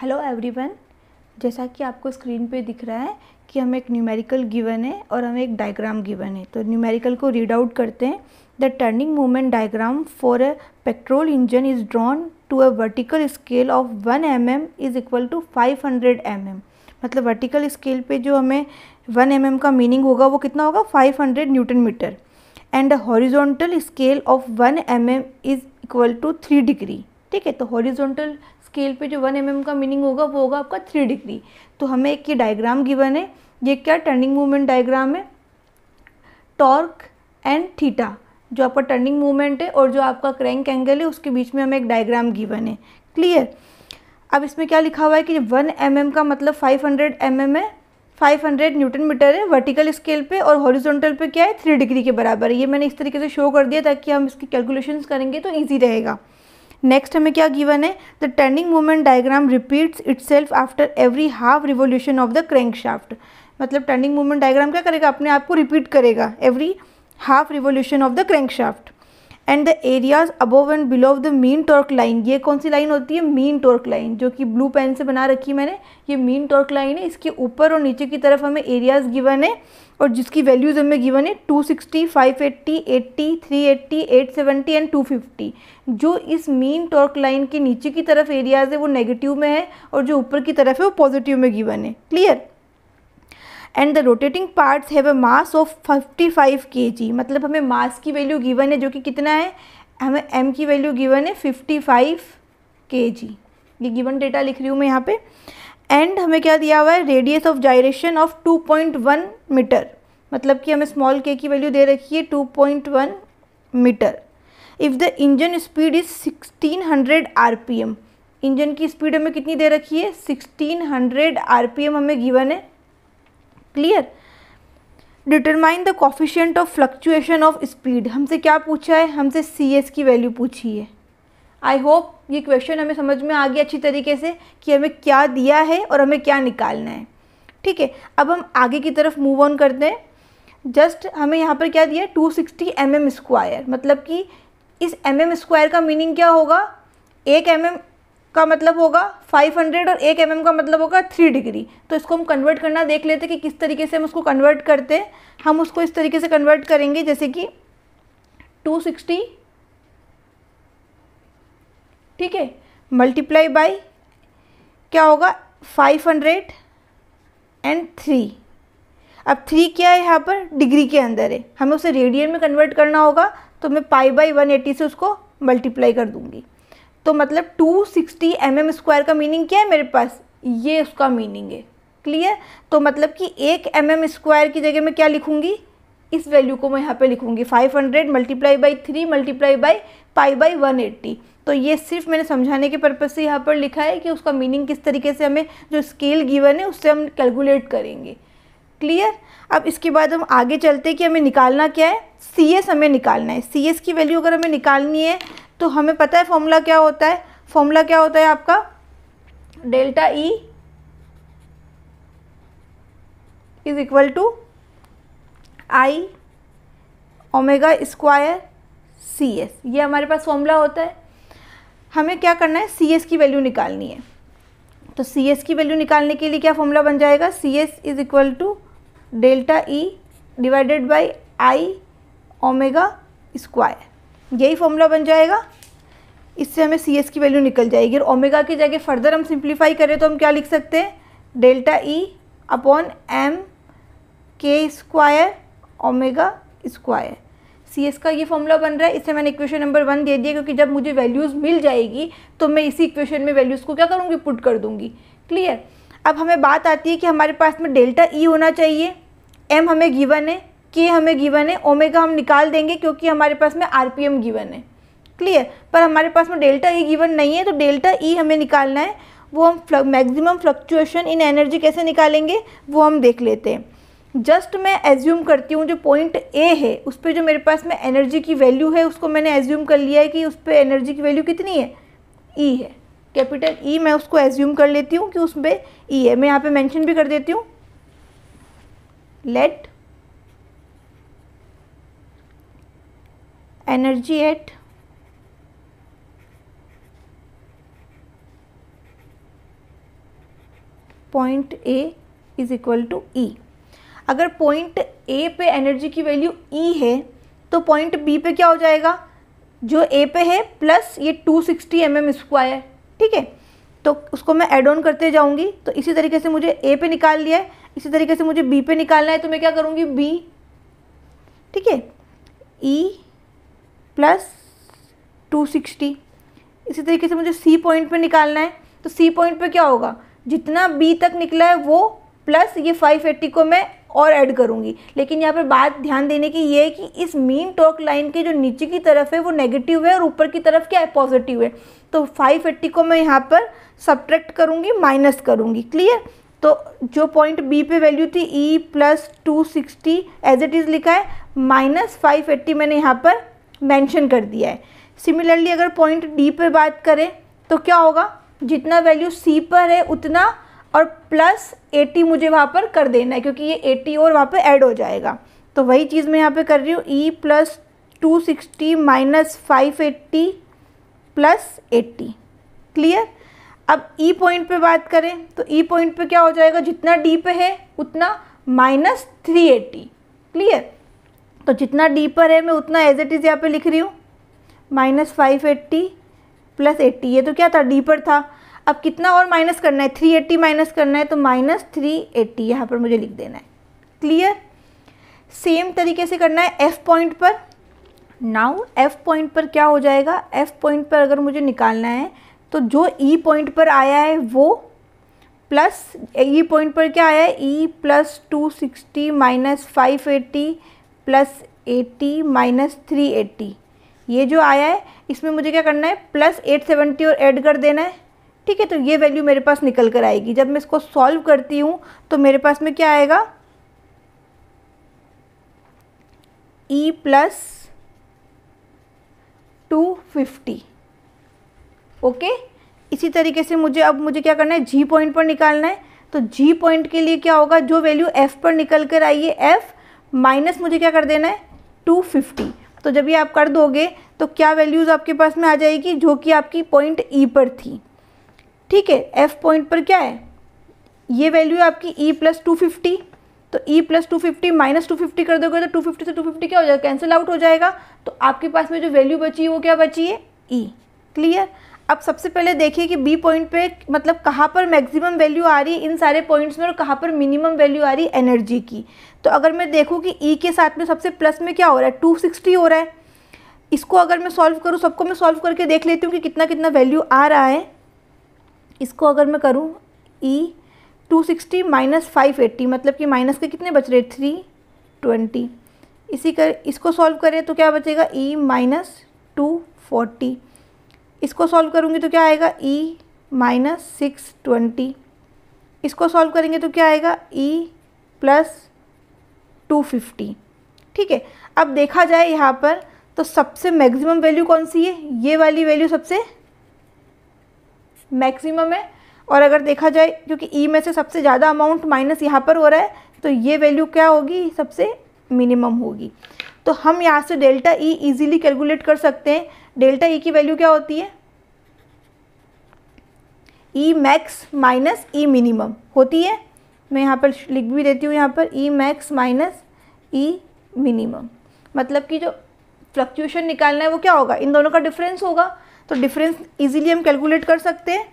Hello everyone जैसा कि आपको स्क्रीन पे दिख रहा है कि हमें एक न्यूमेरिकल गिवन है और हमें एक डायग्राम गिवन है तो न्यूमेरिकल को रीड आउट करते हैं the turning moment diagram for a petrol engine is drawn to a vertical scale of one m m is equal to five hundred m m मतलब वर्टिकल स्केल पे जो हमें one m m का meaning होगा वो कितना होगा five hundred newton metre and horizontal scale of one m m is equal to three degree ठीक है तो हॉरिजोंटल स्केल पे जो वन एम mm का मीनिंग होगा वो होगा आपका थ्री डिग्री तो हमें एक ये डायग्राम गिवन है ये क्या टर्निंग मूवमेंट डायग्राम है टॉर्क एंड थीटा जो आपका टर्निंग मूवमेंट है और जो आपका क्रैंक एंगल है उसके बीच में हमें एक डायग्राम गिवन है क्लियर अब इसमें क्या लिखा हुआ है कि वन एम mm का मतलब फाइव हंड्रेड एम एम है फाइव हंड्रेड न्यूटन मीटर है वर्टिकल स्केल पे और हॉरिजॉन्टल पे क्या है थ्री डिग्री के बराबर ये मैंने इस तरीके से शो कर दिया ताकि हम इसकी कैलकुलेशंस करेंगे तो ईजी रहेगा नेक्स्ट हमें क्या गिवन है the turning moment diagram repeats it after every half revolution of the crank shaft मतलब टर्निंग मोमेंट डायग्राम क्या करेगा अपने आप को रिपीट करेगा every half revolution of the crank shaft and the areas above and below the mean torque line ये कौन सी line होती है मीन टॉर्क लाइन जो कि ब्लू पेन से बना रखी मैंने ये मीन टॉर्क लाइन है इसके ऊपर और नीचे की तरफ हमें एरियाज गिवन है और जिसकी वैल्यूज हमें गिवन है 260, 580, 80, 380, 870 एंड 250 जो इस मीन टॉर्क लाइन के नीचे की तरफ एरियाज है वो नेगेटिव में है और जो ऊपर की तरफ है वो पॉजिटिव में गिवन है clear and the rotating parts have a mass of 55 kg मतलब हमें मास की वैल्यू गिवन है जो कि कितना है हमें m की वैल्यू गिवन है 55 kg ये गिवन डेटा लिख रही हूँ मैं यहाँ पे एंड हमें क्या दिया हुआ है radius of gyration of 2.1 metre मतलब कि हमें स्मॉल के की वैल्यू दे रखी है 2.1 metre if the engine speed is 1600 m engine की स्पीड हमें कितनी दे रखी है 1600 एम हमें गिवन है clear determine the coefficient of fluctuation of speed हमसे क्या पूछा है हमसे सी एस की वैल्यू पूछी है आई होप ये क्वेश्चन हमें समझ में आ गया अच्छी तरीके से कि हमें क्या दिया है और हमें क्या निकालना है ठीक है अब हम आगे की तरफ मूव ऑन करते हैं जस्ट हमें यहाँ पर क्या दिया two sixty m M square मतलब कि इस एम एम स्क्वायर का मीनिंग क्या होगा एक एम एम का मतलब होगा 500 और एक एम mm का मतलब होगा थ्री डिग्री तो इसको हम कन्वर्ट करना देख लेते कि किस तरीके से हम उसको कन्वर्ट करते हैं हम उसको इस तरीके से कन्वर्ट करेंगे जैसे कि 260 ठीक है मल्टीप्लाई बाई क्या होगा 500 एंड थ्री अब थ्री क्या है यहाँ पर डिग्री के अंदर है हमें उसे रेडियन में कन्वर्ट करना होगा तो मैं पाई बाई वन से उसको मल्टीप्लाई कर दूँगी तो मतलब two sixty m M square का मीनिंग क्या है मेरे पास ये उसका मीनिंग है क्लियर तो मतलब कि एक एम एम स्क्वायर की जगह मैं क्या लिखूँगी इस वैल्यू को मैं यहाँ पे लिखूँगी 500 hundred multiply by three multiply by pi by one eighty तो ये सिर्फ मैंने समझाने के पर्पज़ से यहाँ पर लिखा है कि उसका मीनिंग किस तरीके से हमें जो स्केल गिवन है उससे हम कैलकुलेट करेंगे क्लियर अब इसके बाद हम आगे चलते हैं कि हमें निकालना क्या है सी एस हमें निकालना है सी एस की वैल्यू अगर हमें निकालनी है तो हमें पता है फॉर्मूला क्या होता है फॉर्मूला क्या होता है आपका delta E is equal to I omega square C S ये हमारे पास फॉर्मूला होता है हमें क्या करना है सी एस की वैल्यू निकालनी है तो सी एस की वैल्यू निकालने के लिए क्या फॉर्मूला बन जाएगा C S is equal to delta E divided by I omega square यही फॉर्मूला बन जाएगा इससे हमें सी एस की वैल्यू निकल जाएगी और ओमेगा की जगह फर्दर हम सिंप्लीफाई करें तो हम क्या लिख सकते हैं डेल्टा ई अपॉन एम के square omega square C S का ये फॉर्मूला बन रहा है इससे मैंने इक्वेशन नंबर वन दे दिया क्योंकि जब मुझे वैल्यूज़ मिल जाएगी तो मैं इसी इक्वेशन में वैल्यूज़ को क्या करूँगी पुट कर दूँगी क्लियर अब हमें बात आती है कि हमारे पास में डेल्टा ई e होना चाहिए एम हमें गिवन है के हमें गिवन है ओमेगा हम निकाल देंगे क्योंकि हमारे पास में एम गिवन है क्लियर पर हमारे पास में डेल्टा ई गिवन नहीं है तो डेल्टा ई e हमें निकालना है वो हम मैक्सिमम फ्लक्चुएशन इन एनर्जी कैसे निकालेंगे वो हम देख लेते हैं जस्ट मैं एज्यूम करती हूँ जो पॉइंट ए है उस पर जो मेरे पास में एनर्जी की वैल्यू है उसको मैंने एज्यूम कर लिया है कि उस पर एनर्जी की वैल्यू कितनी है ई e है कैपिटल ई e, मैं उसको एज्यूम कर लेती हूँ कि उस पर ई e है मैं यहाँ पे मेंशन भी कर देती हूँ let energy at point A is equal to E अगर पॉइंट ए पे एनर्जी की वैल्यू ई e है तो पॉइंट बी पे क्या हो जाएगा जो ए पे है प्लस ये 260 सिक्सटी एम एम स्क्वायर ठीक है तो उसको मैं एड ऑन करते जाऊंगी तो इसी तरीके से मुझे ए पे निकाल लिया है इसी तरीके से मुझे बी पे निकालना है तो मैं क्या करूँगी बी ठीक है E e plus two sixty इसी तरीके से मुझे सी पॉइंट पे निकालना है तो सी पॉइंट पे क्या होगा जितना बी तक निकला है वो प्लस ये फाइव एट्टी को मैं और ऐड करूँगी लेकिन यहाँ पर बात ध्यान देने की ये है कि इस मीन टॉक लाइन के जो नीचे की तरफ है वो नेगेटिव है और ऊपर की तरफ क्या है पॉजिटिव है तो फाइव एट्टी को मैं यहाँ पर सब्ट्रैक्ट करूँगी माइनस करूँगी क्लियर तो जो पॉइंट बी पे वैल्यू थी E plus two sixty as it is लिखा है माइनस फाइव एट्टी मैंने यहाँ पर मेंशन कर दिया है सिमिलरली अगर पॉइंट डी पे बात करें तो क्या होगा जितना वैल्यू सी पर है उतना और प्लस 80 मुझे वहाँ पर कर देना है क्योंकि ये 80 और वहाँ पर ऐड हो जाएगा तो वही चीज़ मैं यहाँ पे कर रही हूँ E plus two sixty minus five eighty plus eighty clear अब ई e पॉइंट पे बात करें तो ई e पॉइंट पे क्या हो जाएगा जितना डी पे है उतना माइनस थ्री एट्टी क्लियर तो जितना डीपर है मैं उतना एज इट इज़ यहाँ पे लिख रही हूँ minus five eighty plus eighty ये तो क्या था डीपर था अब कितना और माइनस करना है थ्री एट्टी माइनस करना है तो माइनस थ्री एट्टी यहाँ पर मुझे लिख देना है क्लियर सेम तरीके से करना है एफ़ पॉइंट पर नाउ एफ़ पॉइंट पर क्या हो जाएगा एफ़ पॉइंट पर अगर मुझे निकालना है तो जो ई e पॉइंट पर आया है वो प्लस ई e पॉइंट पर क्या आया है E plus two sixty minus five eighty plus eighty minus three eighty ये जो आया है इसमें मुझे क्या करना है प्लस एट सेवेंटी और ऐड कर देना है ठीक है तो ये वैल्यू मेरे पास निकल कर आएगी जब मैं इसको सॉल्व करती हूँ तो मेरे पास में क्या आएगा E plus two fifty okay इसी तरीके से मुझे अब मुझे क्या करना है जी पॉइंट पर निकालना है तो जी पॉइंट के लिए क्या होगा जो वैल्यू एफ़ पर निकल कर आई है एफ़ माइनस मुझे क्या कर देना है टू फिफ्टी तो जब ये आप कर दोगे तो क्या वैल्यूज़ आपके पास में आ जाएगी जो कि आपकी पॉइंट ई e पर थी ठीक है एफ पॉइंट पर क्या है ये वैल्यू है आपकी ई प्लस टू फिफ्टी तो E plus two fifty minus two fifty कर दोगे तो टू फिफ्टी से टू फिफ्टी क्या हो जाएगा कैंसिल आउट हो जाएगा तो आपके पास में जो वैल्यू बची है वो क्या बची है ई e. क्लियर अब सबसे पहले देखिए कि बी पॉइंट पे मतलब कहाँ पर मैक्सिमम वैल्यू आ रही है इन सारे पॉइंट्स में और कहाँ पर मिनिमम वैल्यू आ रही है एनर्जी की तो अगर मैं देखूँ कि ई e के साथ में सबसे प्लस में क्या हो रहा है टू सिक्सटी हो रहा है इसको अगर मैं सॉल्व करूँ सबको मैं सॉल्व करके देख लेती हूँ कि कितना कितना वैल्यू आ रहा है इसको अगर मैं करूँ E two sixty minus five eighty मतलब कि माइनस के कितने बच रहे थ्री ट्वेंटी इसी कर इसको सॉल्व करें तो क्या बचेगा ई माइनस टू फोर्टी इसको सॉल्व करूँगी तो क्या आएगा ई माइनस सिक्स ट्वेंटी इसको सॉल्व करेंगे तो क्या आएगा ई प्लस टू फिफ्टी ठीक है अब देखा जाए यहाँ पर तो सबसे मैक्सिमम वैल्यू कौन सी है ये वाली वैल्यू सबसे मैक्सिमम है और अगर देखा जाए क्योंकि ई e में से सबसे ज़्यादा अमाउंट माइनस यहाँ पर हो रहा है तो ये वैल्यू क्या होगी सबसे मिनिमम होगी तो हम यहाँ से डेल्टा ई इजीली कैलकुलेट कर सकते हैं डेल्टा ई e की वैल्यू क्या होती है E max minus E minimum होती है मैं यहाँ पर लिख भी देती हूँ यहाँ पर E max minus E minimum मतलब कि जो फ्लक्चुएशन निकालना है वो क्या होगा इन दोनों का डिफरेंस होगा तो डिफरेंस इजीली हम कैलकुलेट कर सकते हैं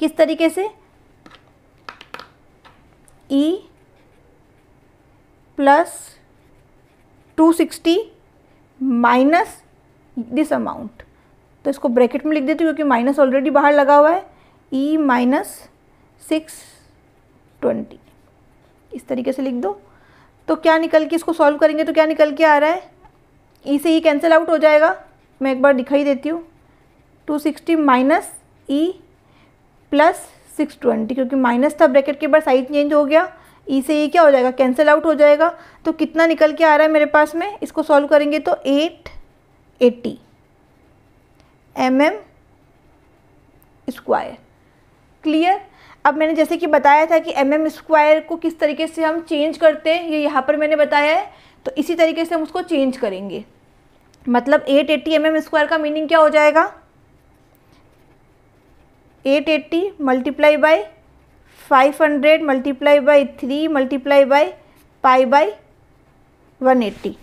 किस तरीके से E plus two sixty minus this amount तो इसको ब्रैकेट में लिख देती हूँ क्योंकि माइनस ऑलरेडी बाहर लगा हुआ है ई माइनस सिक्स ट्वेंटी इस तरीके से लिख दो तो क्या निकल के इसको सॉल्व करेंगे तो क्या निकल के आ रहा है ई e से ही कैंसिल आउट हो जाएगा मैं एक बार दिखाई देती हूँ two sixty minus E plus six twenty क्योंकि माइनस था ब्रैकेट के बाद साइड चेंज हो गया ई e से ही क्या हो जाएगा कैंसिल आउट हो जाएगा तो कितना निकल के आ रहा है मेरे पास में इसको सॉल्व करेंगे तो eight eighty M M square clear अब मैंने जैसे कि बताया था कि एम एम स्क्वायर को किस तरीके से हम चेंज करते हैं ये यहाँ पर मैंने बताया है तो इसी तरीके से हम उसको चेंज करेंगे मतलब eight eighty M M square का मीनिंग क्या हो जाएगा eight eighty multiply by five hundred multiply by three multiply by pi by one eighty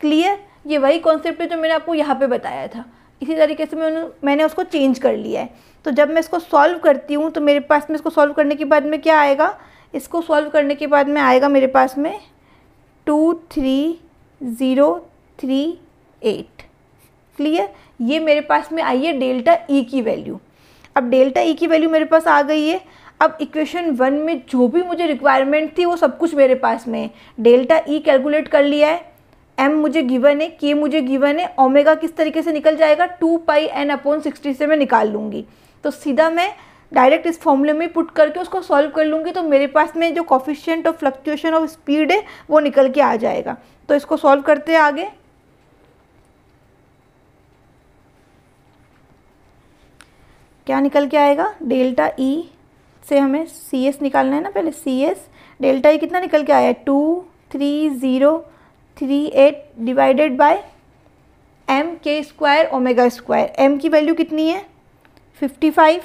clear ये वही कॉन्सेप्ट है जो मैंने आपको यहाँ पे बताया था इसी तरीके से मैंने मैंने उसको चेंज कर लिया है तो जब मैं इसको सॉल्व करती हूँ तो मेरे पास में इसको सॉल्व करने के बाद में क्या आएगा इसको सॉल्व करने के बाद में आएगा मेरे पास में two three zero three eight clear ये मेरे पास में आई है डेल्टा ई e की वैल्यू अब डेल्टा ई e की वैल्यू मेरे पास आ गई है अब इक्वेशन वन में जो भी मुझे रिक्वायरमेंट थी वो सब कुछ मेरे पास में है डेल्टा ई e कैलकुलेट कर लिया है एम मुझे गिवन है के मुझे गिवन है ओमेगा किस तरीके से निकल जाएगा two pi N upon sixty से मैं निकाल लूँगी तो सीधा मैं डायरेक्ट इस फॉर्मूले में पुट करके उसको सॉल्व कर लूँगी तो मेरे पास में जो coefficient of fluctuation of speed है वो निकल के आ जाएगा तो इसको सॉल्व करते हैं आगे क्या निकल के आएगा डेल्टा ई e से हमें सी एस निकालना है ना पहले सी एस डेल्टा ई कितना निकल के आया two three zero three eight divided by M के स्क्वायर ओमेगा स्क्वायर एम की वैल्यू कितनी है फिफ्टी फाइव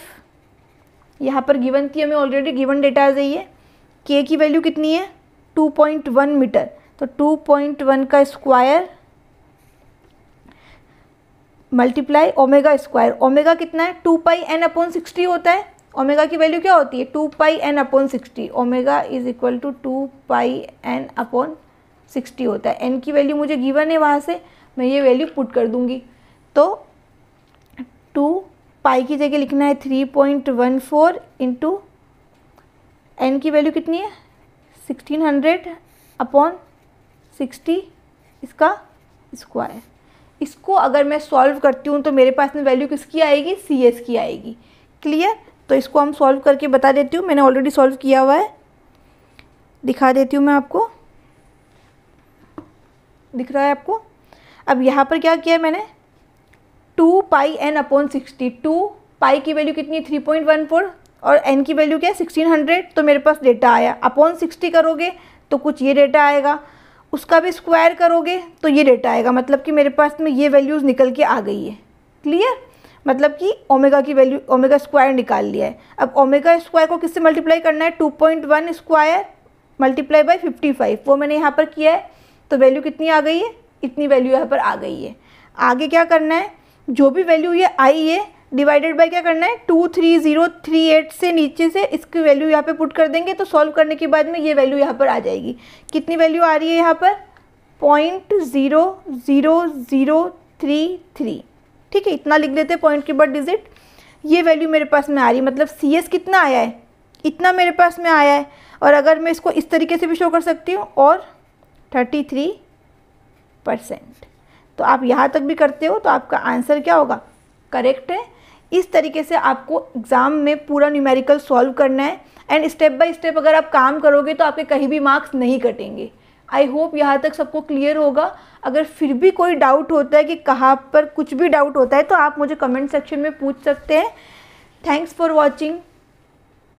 यहाँ पर गिवन थी हमें ऑलरेडी गिवन डेटा आ जाइए के की वैल्यू कितनी है टू पॉइंट वन मीटर तो टू पॉइंट वन का square multiply omega square omega कितना है two pi N upon sixty होता है ओमेगा की वैल्यू क्या होती है two pi N upon sixty omega is equal to two pi N upon sixty होता है एन की वैल्यू मुझे गिवन है वहाँ से मैं ये वैल्यू पुट कर दूँगी तो टू पाई की जगह लिखना है three point one four into N की वैल्यू कितनी है सिक्सटीन हंड्रेड अपॉन सिक्सटी इसका स्क्वायर इसको अगर मैं सॉल्व करती हूँ तो मेरे पास में वैल्यू किसकी आएगी सी एस की आएगी क्लियर तो इसको हम सॉल्व करके बता देती हूँ मैंने ऑलरेडी सॉल्व किया हुआ है दिखा देती हूँ मैं आपको दिख रहा है आपको अब यहाँ पर क्या किया मैंने two pi N upon sixty two pi की वैल्यू कितनी थ्री पॉइंट वन फोर और एन की वैल्यू क्या है सिक्सटीन हंड्रेड तो मेरे पास डेटा आया अपॉन सिक्सटी करोगे तो कुछ ये डेटा आएगा उसका भी स्क्वायर करोगे तो ये डेटा आएगा मतलब कि मेरे पास में ये वैल्यूज़ निकल के आ गई है क्लियर मतलब कि ओमेगा की वैल्यू ओमेगा स्क्वायर निकाल लिया है अब ओमेगा स्क्वायर को किससे मल्टीप्लाई करना है two point one square multiply by fifty five वो मैंने यहाँ पर किया है तो वैल्यू कितनी आ गई है इतनी वैल्यू यहाँ पर आ गई है आगे क्या करना है जो भी वैल्यू ये आई है डिवाइडेड बाय क्या करना है two three zero three eight से नीचे से इसकी वैल्यू यहाँ पे पुट कर देंगे तो सॉल्व करने के बाद में ये वैल्यू यहाँ पर आ जाएगी कितनी वैल्यू आ रही है यहाँ पर point zero zero zero three three ठीक है इतना लिख देते हैं पॉइंट के बाद डिजिट ये वैल्यू मेरे पास में आ रही है मतलब सी एस कितना आया है इतना मेरे पास में आया है और अगर मैं इसको इस तरीके से भी शो कर सकती हूँ और थर्टी थ्री परसेंट तो आप यहाँ तक भी करते हो तो आपका आंसर क्या होगा करेक्ट है इस तरीके से आपको एग्ज़ाम में पूरा न्यूमेरिकल सॉल्व करना है एंड स्टेप बाय स्टेप अगर आप काम करोगे तो आपके कहीं भी मार्क्स नहीं कटेंगे आई होप यहाँ तक सबको क्लियर होगा अगर फिर भी कोई डाउट होता है कि कहाँ पर कुछ भी डाउट होता है तो आप मुझे कमेंट सेक्शन में पूछ सकते हैं थैंक्स फॉर वॉचिंग